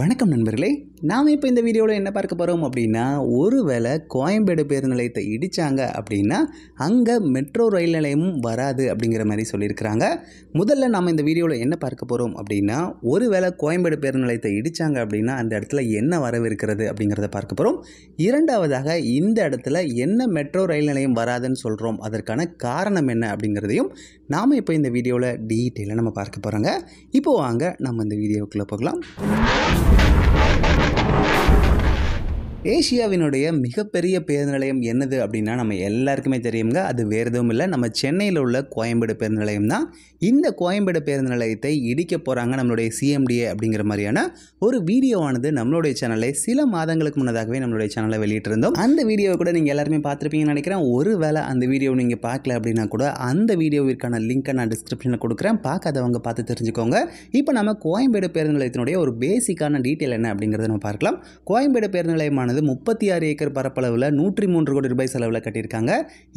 வணக்கம் நண்பர்களே நாம் இப்போ இந்த வீடியோவில் என்ன பார்க்க போகிறோம் அப்படின்னா ஒருவேளை கோயம்பேடு பேருந்து நிலையத்தை இடித்தாங்க அப்படின்னா அங்கே மெட்ரோ ரயில் நிலையமும் வராது அப்படிங்கிற மாதிரி சொல்லியிருக்கிறாங்க முதல்ல நாம் இந்த வீடியோவில் என்ன பார்க்க போகிறோம் அப்படின்னா ஒருவேளை கோயம்பேடு பேருந்து நிலையத்தை இடித்தாங்க அப்படின்னா அந்த இடத்துல என்ன வரவு இருக்கிறது அப்படிங்கிறத பார்க்க போகிறோம் இரண்டாவதாக இந்த இடத்துல என்ன மெட்ரோ ரயில் நிலையம் வராதுன்னு சொல்கிறோம் அதற்கான காரணம் என்ன அப்படிங்கிறதையும் நாம் இப்போ இந்த வீடியோவில் டீட்டெயிலாக நம்ம பார்க்க போகிறோங்க இப்போ வாங்க நம்ம இந்த வீடியோக்குள்ளே போகலாம் ஏஷியாவினுடைய மிகப்பெரிய பேருந்து நிலையம் என்னது அப்படின்னா நம்ம எல்லாருக்குமே தெரியுங்க அது வேறு எதுவும் இல்லை நம்ம சென்னையில் உள்ள கோயம்பேடு பேருந்து நிலையம் தான் இந்த கோயம்பேடு பேருந்து நிலையத்தை இடிக்க போகிறாங்க நம்மளுடைய சிஎம்டிஏ அப்படிங்கிற மாதிரியான ஒரு வீடியோவானது நம்மளுடைய சேனலை சில மாதங்களுக்கு முன்னதாகவே நம்மளுடைய சேனலை வெளியிட்டிருந்தோம் அந்த வீடியோவை கூட நீங்கள் எல்லாருமே பார்த்துருப்பீங்கன்னு நினைக்கிறேன் ஒரு வேளை அந்த வீடியோவை நீங்கள் பார்க்கல அப்படின்னா கூட அந்த வீடியோவிற்கான லிங்கை நான் டிஸ்கிரிப்ஷனில் கொடுக்குறேன் பார்க்காதவங்க பார்த்து தெரிஞ்சுக்கோங்க இப்போ நம்ம கோயம்பேடு பேருந்து நிலையத்தினுடைய ஒரு பேசிக்கான டீட்டெயில் என்ன அப்படிங்கிறத நம்ம பார்க்கலாம் கோயம்பேடு பேருந்து நிலையமானது நிலையமானது முப்பத்தி ஆறு ஏக்கர் பரப்பளவில் நூற்றி மூன்று கோடி ரூபாய் செலவில் கட்டியிருக்காங்க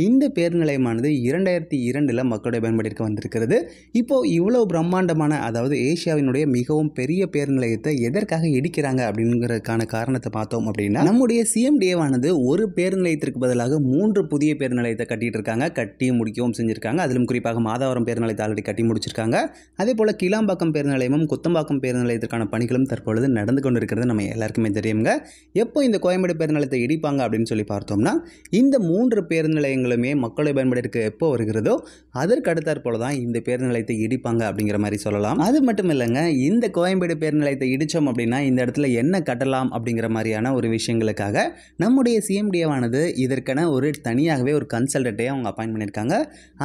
இந்த பேர் நிலையமானது இரண்டாயிரத்தி இரண்டில் மக்களுடைய பயன்பாட்டிற்கு வந்திருக்கிறது இப்போது இவ்வளோ பிரம்மாண்டமான அதாவது ஏஷியாவினுடைய மிகவும் பெரிய பேர் நிலையத்தை எதற்காக இடிக்கிறாங்க அப்படிங்கிறதுக்கான காரணத்தை பார்த்தோம் அப்படின்னா நம்முடைய சிஎம்டிஏவானது ஒரு பேர் நிலையத்திற்கு பதிலாக மூன்று புதிய பேர் நிலையத்தை கட்டிட்டு இருக்காங்க கட்டியும் முடிக்கவும் செஞ்சுருக்காங்க அதிலும் குறிப்பாக மாதாவரம் பேர் நிலையத்தை ஆல்ரெடி கட்டி முடிச்சிருக்காங்க அதே போல் கிளாம்பாக்கம் பேர் நிலையமும் குத்தம்பாக்கம் பேர் நிலையத்திற்கான பணிகளும் தற்பொழுது நடந்து கொண்டிருக்கிறது நம்ம எல்லாருக்குமே தெரியுங்க எப்போ இந்த கோயம்பேடு பேருந்து நிலையத்தை இடிப்பாங்க அப்படின்னு சொல்லி பார்த்தோம்னா இந்த மூன்று பேருந்து நிலையங்களுமே மக்களை பயன்பாட்டிற்கு எப்போ வருகிறதோ அதற்கு அடுத்தாற் போல தான் இந்த பேருந்து நிலையத்தை இடிப்பாங்க அப்படிங்கிற மாதிரி சொல்லலாம் அது மட்டும் இல்லைங்க இந்த கோயம்பேடு பேருந்து நிலையத்தை இடித்தோம் அப்படின்னா இந்த இடத்துல என்ன கட்டலாம் அப்படிங்கிற மாதிரியான ஒரு விஷயங்களுக்காக நம்முடைய சிஎம்டிஏவானது இதற்கென ஒரு தனியாகவே ஒரு கன்சல்டண்ட்டே அவங்க அப்பாயின் பண்ணியிருக்காங்க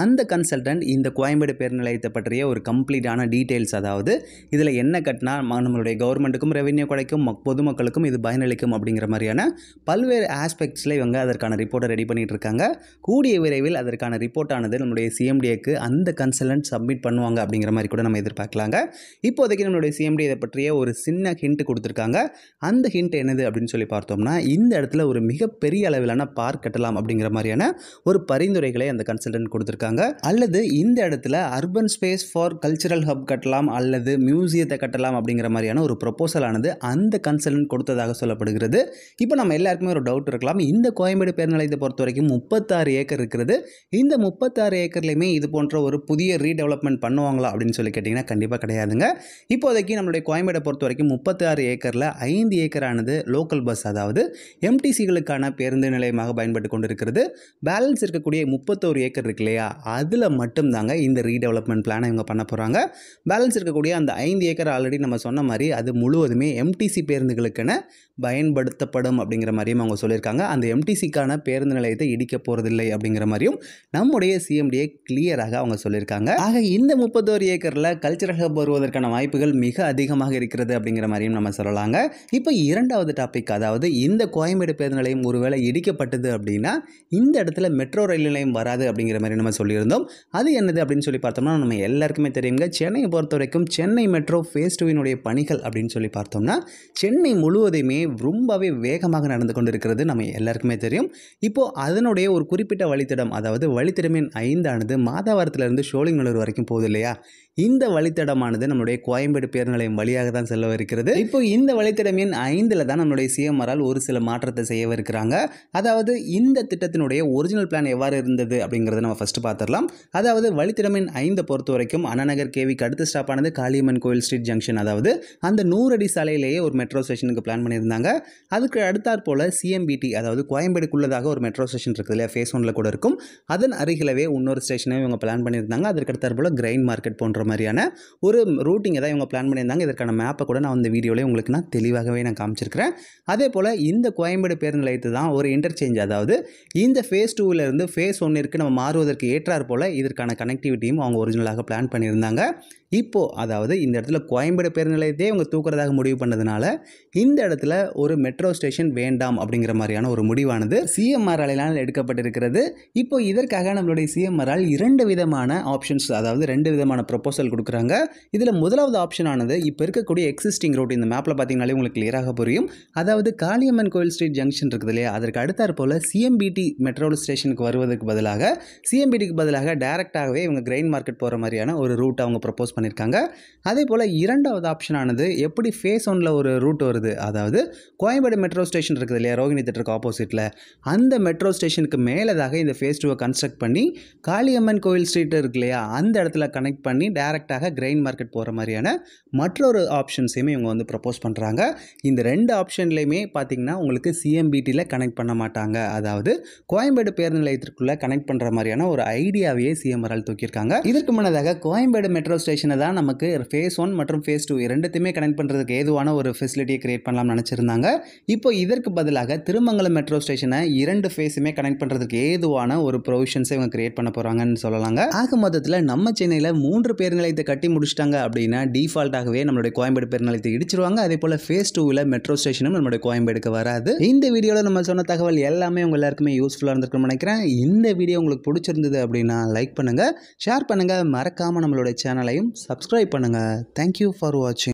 அந்த கன்சல்டன்ட் இந்த கோயம்பேடு பேருந்து நிலையத்தை பற்றிய ஒரு கம்ப்ளீட்டான டீட்டெயில்ஸ் அதாவது இதில் என்ன கட்டினா நம்மளுடைய கவர்மெண்ட்டுக்கும் ரெவென்யூ குறைக்கும் பொதுமக்களுக்கும் இது பயனளிக்கும் அப்படிங்கிற மாதிரியான மாதிரியான பல்வேறு ஆஸ்பெக்ட்ஸில் இவங்க அதற்கான ரிப்போர்ட்டை ரெடி பண்ணிகிட்டு இருக்காங்க கூடிய விரைவில் அதற்கான ரிப்போர்ட் ஆனது நம்மளுடைய சிஎம்டிஏக்கு அந்த கன்சல்டன்ட் சப்மிட் பண்ணுவாங்க அப்படிங்கிற மாதிரி கூட நம்ம எதிர்பார்க்கலாங்க இப்போதைக்கு நம்மளுடைய சிஎம்டி இதை பற்றிய ஒரு சின்ன ஹிண்ட் கொடுத்துருக்காங்க அந்த ஹிண்ட் என்னது அப்படின்னு சொல்லி பார்த்தோம்னா இந்த இடத்துல ஒரு மிகப்பெரிய அளவிலான பார்க் கட்டலாம் அப்படிங்கிற மாதிரியான ஒரு பரிந்துரைகளை அந்த கன்சல்டன்ட் கொடுத்துருக்காங்க அல்லது இந்த இடத்துல urban space for cultural hub கட்டலாம் அல்லது மியூசியத்தை கட்டலாம் அப்படிங்கிற மாதிரியான ஒரு ப்ரொப்போசல் ஆனது அந்த கன்சல்டன்ட் கொடுத்ததாக சொல்லப்படுகிறது இப்போ நம்ம எல்லாருக்குமே ஒரு டவுட் இருக்கலாம் இந்த கோயம்பேடு பேருந்து நிலையத்தை பொறுத்த வரைக்கும் முப்பத்தாறு ஏக்கர் இருக்கிறது இந்த முப்பத்தாறு ஏக்கர்லையுமே இது போன்ற ஒரு புதிய ரீடெவலப்மெண்ட் பண்ணுவாங்களா அப்படின்னு சொல்லி கேட்டிங்கன்னா கண்டிப்பாக கிடையாதுங்க இப்போதைக்கு நம்மளுடைய கோயம்பேடை பொறுத்த வரைக்கும் முப்பத்தாறு ஏக்கரில் ஐந்து ஏக்கரானது லோக்கல் பஸ் அதாவது எம்டிசிகளுக்கான பேருந்து நிலையமாக பயன்பட்டு கொண்டு இருக்கிறது பேலன்ஸ் இருக்கக்கூடிய முப்பத்தோரு ஏக்கர் இருக்கு இல்லையா அதில் மட்டும்தாங்க இந்த ரீடெவலப்மெண்ட் பிளானை இவங்க பண்ண போகிறாங்க பேலன்ஸ் இருக்கக்கூடிய அந்த ஐந்து ஏக்கர் ஆல்ரெடி நம்ம சொன்ன மாதிரி அது முழுவதுமே எம்டிசி பேருந்துகளுக்கென பயன்படுத்தப்படும் செயல்படும் அப்படிங்கிற மாதிரியும் அவங்க சொல்லியிருக்காங்க அந்த எம்டிசிக்கான பேருந்து நிலையத்தை இடிக்க போகிறதில்லை அப்படிங்கிற மாதிரியும் நம்முடைய சிஎம்டியை கிளியராக அவங்க சொல்லியிருக்காங்க ஆக இந்த முப்பத்தோரு ஏக்கரில் கல்ச்சரல் ஹப் வருவதற்கான வாய்ப்புகள் மிக அதிகமாக இருக்கிறது அப்படிங்கிற மாதிரியும் நம்ம சொல்லலாங்க இப்போ இரண்டாவது டாபிக் அதாவது இந்த கோயம்பேடு பேருந்து நிலையம் ஒருவேளை இடிக்கப்பட்டது அப்படின்னா இந்த இடத்துல மெட்ரோ ரயில் நிலையம் வராது அப்படிங்கிற மாதிரி நம்ம சொல்லியிருந்தோம் அது என்னது அப்படின்னு சொல்லி பார்த்தோம்னா நம்ம எல்லாருக்குமே தெரியுங்க சென்னையை பொறுத்த வரைக்கும் சென்னை மெட்ரோ ஃபேஸ் டூவினுடைய பணிகள் அப்படின்னு சொல்லி பார்த்தோம்னா சென்னை முழுவதையுமே ரொம்பவே வேகமாக நடந்து கொண்டிருக்கிறது நம்ம எல்லாருக்குமே தெரியும் இப்போது அதனுடைய ஒரு குறிப்பிட்ட வழித்தடம் அதாவது வழித்தடமின் ஐந்தானது மாதாவரத்திலிருந்து சோழிங்கலூர் வரைக்கும் போகுது இல்லையா இந்த வழித்தடமானது நம்முடைய கோயம்பேடு பேர் நிலையம் வழியாக தான் செல்லவிருக்கிறது இப்போ இந்த வழித்தடம் எண் ஐந்தில் தான் நம்மளுடைய சிஎம்ஆரால் ஒரு சில மாற்றத்தை செய்யவிருக்கிறாங்க அதாவது இந்த திட்டத்தினுடைய ஒரிஜினல் பிளான் எவ்வாறு இருந்தது அப்படிங்கிறத நம்ம ஃபஸ்ட்டு பார்த்துடலாம் அதாவது வழித்தடம் எண் ஐந்தை பொறுத்த வரைக்கும் அண்ணாநகர் கேவிக்கு அடுத்த ஸ்டாப்பானது காளியம்மன் கோயில் ஸ்ட்ரீட் ஜங்ஷன் அதாவது அந்த நூறு அடி சாலையிலேயே ஒரு மெட்ரோ ஸ்டேஷனுக்கு பிளான் பண்ணியிருந்தாங்க அதுக்கு அடுத்தாற் போல் சிஎம்பிடி அதாவது கோயம்பேடுக்குள்ளதாக ஒரு மெட்ரோ ஸ்டேஷன் இருக்குது இல்லையா ஃபேஸ் ஒன்ல கூட இருக்கும் அதன் அருகிலவே இன்னொரு ஸ்டேஷனே இவங்க பிளான் பண்ணியிருந்தாங்க அதற்கடுத்தாற் போல போல் கிரைன் மார்க்கெட் போன்ற போகிற மாதிரியான ஒரு ரூட்டிங் தான் இவங்க பிளான் பண்ணியிருந்தாங்க இதற்கான மேப்பை கூட நான் அந்த வீடியோவில் உங்களுக்கு நான் தெளிவாகவே நான் காமிச்சிருக்கிறேன் அதே போல் இந்த கோயம்பேடு பேருந்து நிலையத்து தான் ஒரு இன்டர்சேஞ்ச் அதாவது இந்த ஃபேஸ் டூவிலேருந்து ஃபேஸ் ஒன்னிற்கு நம்ம மாறுவதற்கு ஏற்றார் போல் இதற்கான கனெக்டிவிட்டியும் அவங்க ஒரிஜினலாக பிளான் பண்ணியிருந்தாங்க இப்போது அதாவது இந்த இடத்துல கோயம்பேடு பேருந்து நிலையத்தையே இவங்க தூக்குறதாக முடிவு பண்ணதுனால இந்த இடத்துல ஒரு மெட்ரோ ஸ்டேஷன் வேண்டாம் அப்படிங்கிற மாதிரியான ஒரு முடிவானது சிஎம்ஆர் அலையினால் எடுக்கப்பட்டிருக்கிறது இப்போ இதற்காக நம்மளுடைய சிஎம்ஆரால் இரண்டு விதமான ஆப்ஷன்ஸ் அதாவது ரெண்டு விதமான ப்ரொப்போசல் கொடுக்குறாங்க இதில் முதலாவது ஆப்ஷன் ஆனது இப்போ இருக்கக்கூடிய எக்ஸிஸ்டிங் ரோட் இந்த மேப்பில் பார்த்தீங்கனாலே உங்களுக்கு கிளியராக புரியும் அதாவது காளியம்மன் கோயில் ஸ்ட்ரீட் ஜங்ஷன் இருக்குது இல்லையா அதற்கு அடுத்தாற் போல் சிஎம்பிடி மெட்ரோ ஸ்டேஷனுக்கு வருவதற்கு பதிலாக சிஎம்பிடிக்கு பதிலாக டைரெக்டாகவே இவங்க கிரெயின் மார்க்கெட் போகிற மாதிரியான ஒரு ரூட் அவங்க ப்ரொப்போஸ் பண்ணி பண்ணியிருக்காங்க அதே போல் இரண்டாவது ஆப்ஷனானது எப்படி ஃபேஸ் ஒனில் ஒரு ரூட் வருது அதாவது கோயம்பேடு மெட்ரோ ஸ்டேஷன் இருக்குது இல்லையா ரோஹிணி திட்டருக்கு ஆப்போசிட்டில் அந்த மெட்ரோ ஸ்டேஷனுக்கு மேலதாக இந்த ஃபேஸ் டூவை கன்ஸ்ட்ரக்ட் பண்ணி காளியம்மன் கோயில் ஸ்ட்ரீட் இருக்கு இல்லையா அந்த இடத்துல கனெக்ட் பண்ணி டைரெக்டாக கிரெயின் மார்க்கெட் போகிற மாதிரியான மற்றொரு ஆப்ஷன்ஸையுமே இவங்க வந்து ப்ரப்போஸ் பண்ணுறாங்க இந்த ரெண்டு ஆப்ஷன்லேயுமே பார்த்திங்கன்னா உங்களுக்கு சிஎம்பிடியில் கனெக்ட் பண்ண மாட்டாங்க அதாவது கோயம்பேடு பேருந்து நிலையத்திற்குள்ளே கனெக்ட் பண்ணுற மாதிரியான ஒரு ஐடியாவையே சிஎம்ஆரால் தூக்கியிருக்காங்க இதற்கு முன்னதாக கோயம்பேடு மெட்ரோ ஸ்டேஷன் தான் நமக்கு ஃபேஸ் ஒன் மற்றும் ஃபேஸ் டூ ரெண்டுத்தையுமே கனெக்ட் பண்ணுறதுக்கு ஏதுவான ஒரு ஃபெசிலிட்டியை கிரியேட் பண்ணலாம்னு நினச்சிருந்தாங்க இப்போ இதற்கு பதிலாக திருமங்கலம் மெட்ரோ ஸ்டேஷனை இரண்டு ஃபேஸுமே கனெக்ட் பண்ணுறதுக்கு ஏதுவான ஒரு ப்ரொவிஷன்ஸை இவங்க கிரியேட் பண்ண போகிறாங்கன்னு சொல்லலாங்க ஆக மொத்தத்தில் நம்ம சென்னையில் மூன்று பேர் நிலையத்தை கட்டி முடிச்சிட்டாங்க அப்படின்னா டிஃபால்ட்டாகவே நம்மளுடைய கோயம்பேடு பேர் நிலையத்தை இடிச்சிருவாங்க அதே போல் ஃபேஸ் டூவில் மெட்ரோ ஸ்டேஷனும் நம்மளுடைய கோயம்பேடுக்கு வராது இந்த வீடியோவில் நம்ம சொன்ன தகவல் எல்லாமே உங்கள் எல்லாருக்குமே யூஸ்ஃபுல்லாக இருந்திருக்குன்னு நினைக்கிறேன் இந்த வீடியோ உங்களுக்கு பிடிச்சிருந்தது அப்படின்னா லைக் பண்ணுங்கள் ஷேர் பண்ணுங்கள் மறக்காமல் நம்மளுடைய சேனலையும் சப்ஸ்கிரைப் பண்ணுங்கள் தேங்க்யூ ஃபார் வாட்சிங்